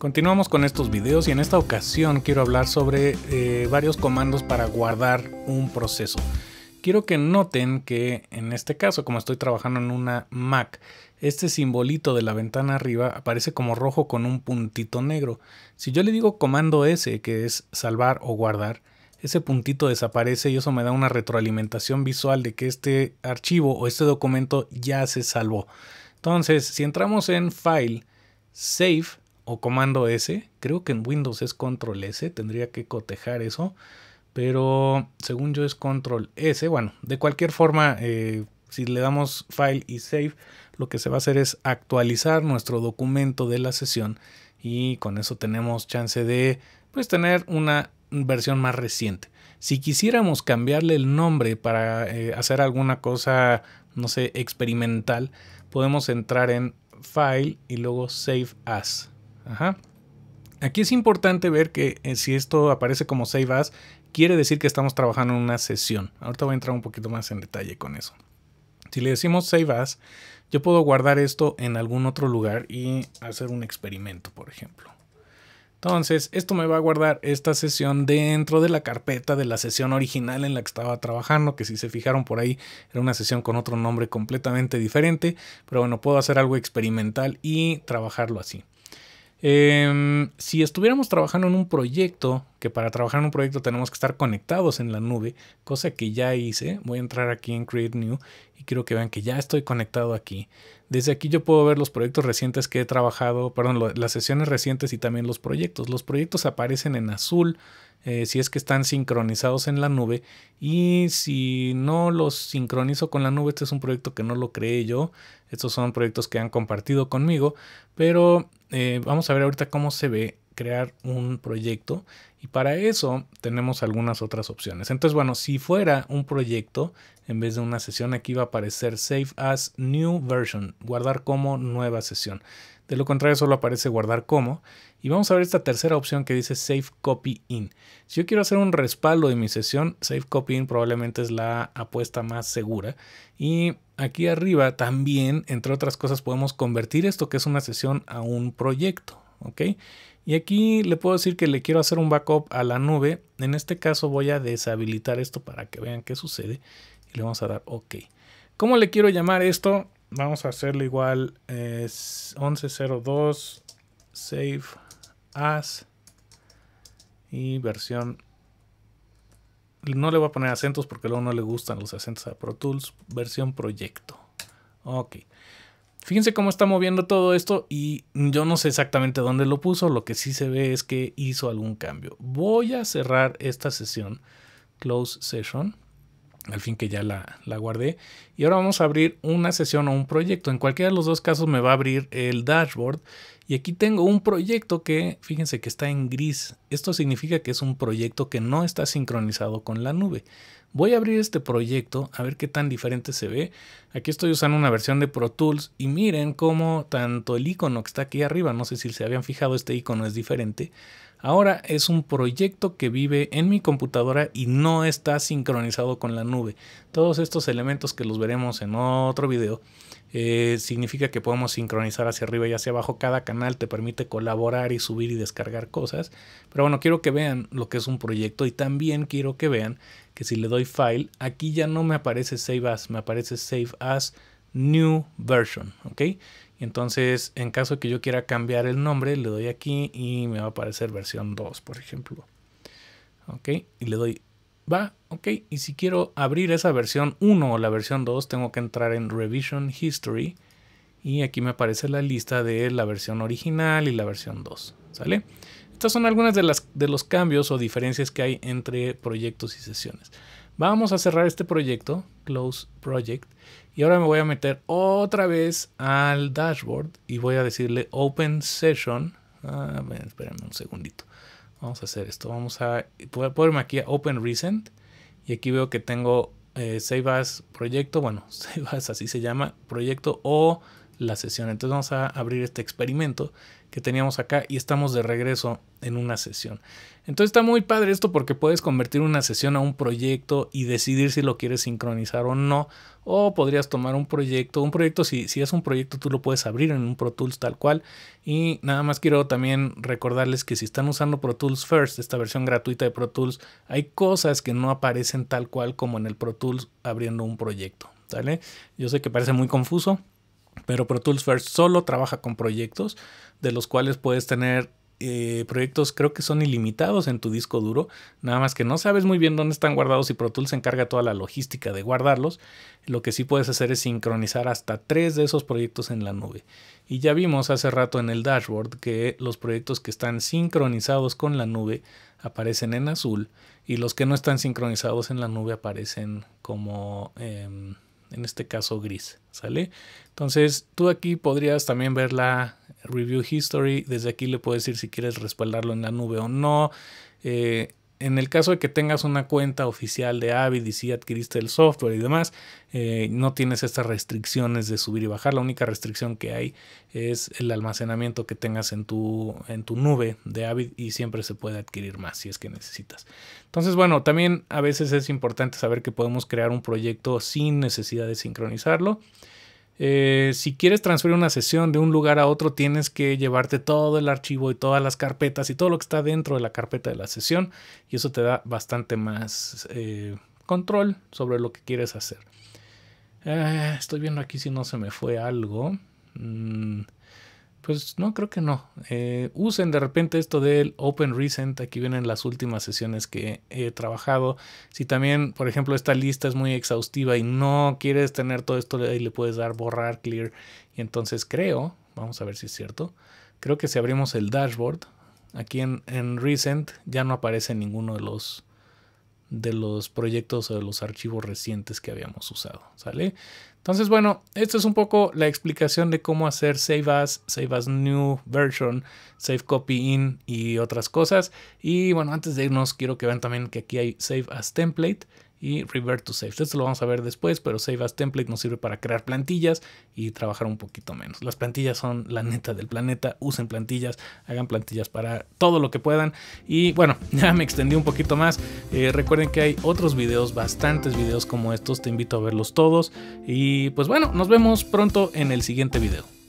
Continuamos con estos videos y en esta ocasión quiero hablar sobre eh, varios comandos para guardar un proceso. Quiero que noten que en este caso, como estoy trabajando en una Mac, este simbolito de la ventana arriba aparece como rojo con un puntito negro. Si yo le digo comando S, que es salvar o guardar, ese puntito desaparece y eso me da una retroalimentación visual de que este archivo o este documento ya se salvó. Entonces, si entramos en File, Save, o comando S. Creo que en Windows es control S, tendría que cotejar eso. Pero según yo es control S. Bueno, de cualquier forma, eh, si le damos file y save, lo que se va a hacer es actualizar nuestro documento de la sesión y con eso tenemos chance de pues tener una versión más reciente. Si quisiéramos cambiarle el nombre para eh, hacer alguna cosa, no sé, experimental, podemos entrar en File y luego Save As. Ajá. Aquí es importante ver que eh, si esto aparece como save as, quiere decir que estamos trabajando en una sesión. Ahorita voy a entrar un poquito más en detalle con eso. Si le decimos save as, yo puedo guardar esto en algún otro lugar y hacer un experimento, por ejemplo. Entonces, esto me va a guardar esta sesión dentro de la carpeta de la sesión original en la que estaba trabajando, que si se fijaron por ahí era una sesión con otro nombre completamente diferente, pero bueno, puedo hacer algo experimental y trabajarlo así. Em, si estuviéramos trabajando en un proyecto, que para trabajar en un proyecto tenemos que estar conectados en la nube, cosa que ya hice, voy a entrar aquí en Create New y quiero que vean que ya estoy conectado aquí. Desde aquí yo puedo ver los proyectos recientes que he trabajado, perdón, las sesiones recientes y también los proyectos. Los proyectos aparecen en azul eh, si es que están sincronizados en la nube y si no los sincronizo con la nube, este es un proyecto que no lo creé yo, estos son proyectos que han compartido conmigo, pero eh, vamos a ver ahorita cómo se ve crear un proyecto y para eso tenemos algunas otras opciones. Entonces, bueno, si fuera un proyecto, en vez de una sesión, aquí va a aparecer Save as New Version, guardar como nueva sesión. De lo contrario, solo aparece guardar como. Y vamos a ver esta tercera opción que dice Save Copy In. Si yo quiero hacer un respaldo de mi sesión, Save Copy In probablemente es la apuesta más segura. Y aquí arriba también, entre otras cosas, podemos convertir esto que es una sesión a un proyecto. ¿ok? Y aquí le puedo decir que le quiero hacer un backup a la nube. En este caso voy a deshabilitar esto para que vean qué sucede. Y le vamos a dar OK. ¿Cómo le quiero llamar esto? Vamos a hacerle igual es eh, 1102 save as y versión no le voy a poner acentos porque luego no le gustan los acentos a Pro Tools, versión proyecto. Ok. Fíjense cómo está moviendo todo esto y yo no sé exactamente dónde lo puso, lo que sí se ve es que hizo algún cambio. Voy a cerrar esta sesión, close session al fin que ya la, guardé. Y ahora vamos a abrir una sesión o un proyecto. En cualquiera de los dos casos me va a abrir el dashboard. Y aquí tengo un proyecto que, fíjense que está en gris. Esto significa que es un proyecto que no está sincronizado con la nube. Voy a abrir este proyecto a ver qué tan diferente se ve. Aquí estoy usando una versión de Pro Tools y miren cómo tanto el icono que está aquí arriba, no sé si se habían fijado, este icono es diferente Ahora es un proyecto que vive en mi computadora y no está sincronizado con la nube. Todos estos elementos que los veremos en otro video eh, significa que podemos sincronizar hacia arriba y hacia abajo. Cada canal te permite colaborar y subir y descargar cosas. Pero bueno, quiero que vean lo que es un proyecto y también quiero que vean que si le doy file, aquí ya no me aparece save as, me aparece save as new version, ¿ok? Entonces, en caso que yo quiera cambiar el nombre, le doy aquí y me va a aparecer versión 2, por ejemplo. Ok, y le doy va, ok. Y si quiero abrir esa versión 1 o la versión 2, tengo que entrar en Revision History. Y aquí me aparece la lista de la versión original y la versión 2. ¿Sale? Estas son algunas de los cambios o diferencias que hay entre proyectos y sesiones. Vamos a cerrar este proyecto, Close Project, y ahora me voy a meter otra vez al dashboard y voy a decirle Open Session. Ah, espérenme un segundito. Vamos a hacer esto. Vamos a ponerme aquí a Open Recent y aquí veo que tengo eh, Save As Proyecto, bueno, Save As así se llama, proyecto o la sesión. Entonces vamos a abrir este experimento que teníamos acá y estamos de regreso en una sesión. Entonces está muy padre esto porque puedes convertir una sesión a un proyecto y decidir si lo quieres sincronizar o no. O podrías tomar un proyecto, un proyecto si, si es un proyecto tú lo puedes abrir en un Pro Tools tal cual. Y nada más quiero también recordarles que si están usando Pro Tools First, esta versión gratuita de Pro Tools, hay cosas que no aparecen tal cual como en el Pro Tools abriendo un proyecto. ¿Sale? Yo sé que parece muy confuso, pero Pro Tools First solo trabaja con proyectos, de los cuales puedes tener eh, proyectos creo que son ilimitados en tu disco duro, nada más que no sabes muy bien dónde están guardados y Pro Tools se encarga toda la logística de guardarlos. Lo que sí puedes hacer es sincronizar hasta tres de esos proyectos en la nube. Y ya vimos hace rato en el dashboard que los proyectos que están sincronizados con la nube aparecen en azul y los que no están sincronizados en la nube aparecen como... Em, en este caso gris, ¿sale? Entonces tú aquí podrías también ver la review history, desde aquí le puedes decir si quieres respaldarlo en la nube o no, eh, en el caso de que tengas una cuenta oficial de Avid y si adquiriste el software y demás, eh, no tienes estas restricciones de subir y bajar. La única restricción que hay es el almacenamiento que tengas en tu, en tu nube de Avid y siempre se puede adquirir más si es que necesitas. Entonces, bueno, también a veces es importante saber que podemos crear un proyecto sin necesidad de sincronizarlo. Eh, si quieres transferir una sesión de un lugar a otro, tienes que llevarte todo el archivo y todas las carpetas y todo lo que está dentro de la carpeta de la sesión. Y eso te da bastante más eh, control sobre lo que quieres hacer. Eh, estoy viendo aquí si no se me fue algo. Mm. Pues no, creo que no. Eh, usen de repente esto del Open Recent. Aquí vienen las últimas sesiones que he trabajado. Si también, por ejemplo, esta lista es muy exhaustiva y no quieres tener todo esto, ahí le puedes dar borrar, clear. Y entonces creo, vamos a ver si es cierto. Creo que si abrimos el dashboard, aquí en, en Recent ya no aparece ninguno de los de los proyectos o de los archivos recientes que habíamos usado, ¿sale? Entonces, bueno, esto es un poco la explicación de cómo hacer Save As, Save As New Version, Save Copy In y otras cosas. Y bueno, antes de irnos, quiero que vean también que aquí hay Save As Template y revert to save. Esto lo vamos a ver después, pero save as template nos sirve para crear plantillas y trabajar un poquito menos. Las plantillas son la neta del planeta, usen plantillas, hagan plantillas para todo lo que puedan. Y bueno, ya me extendí un poquito más. Eh, recuerden que hay otros videos, bastantes videos como estos, te invito a verlos todos. Y pues bueno, nos vemos pronto en el siguiente video.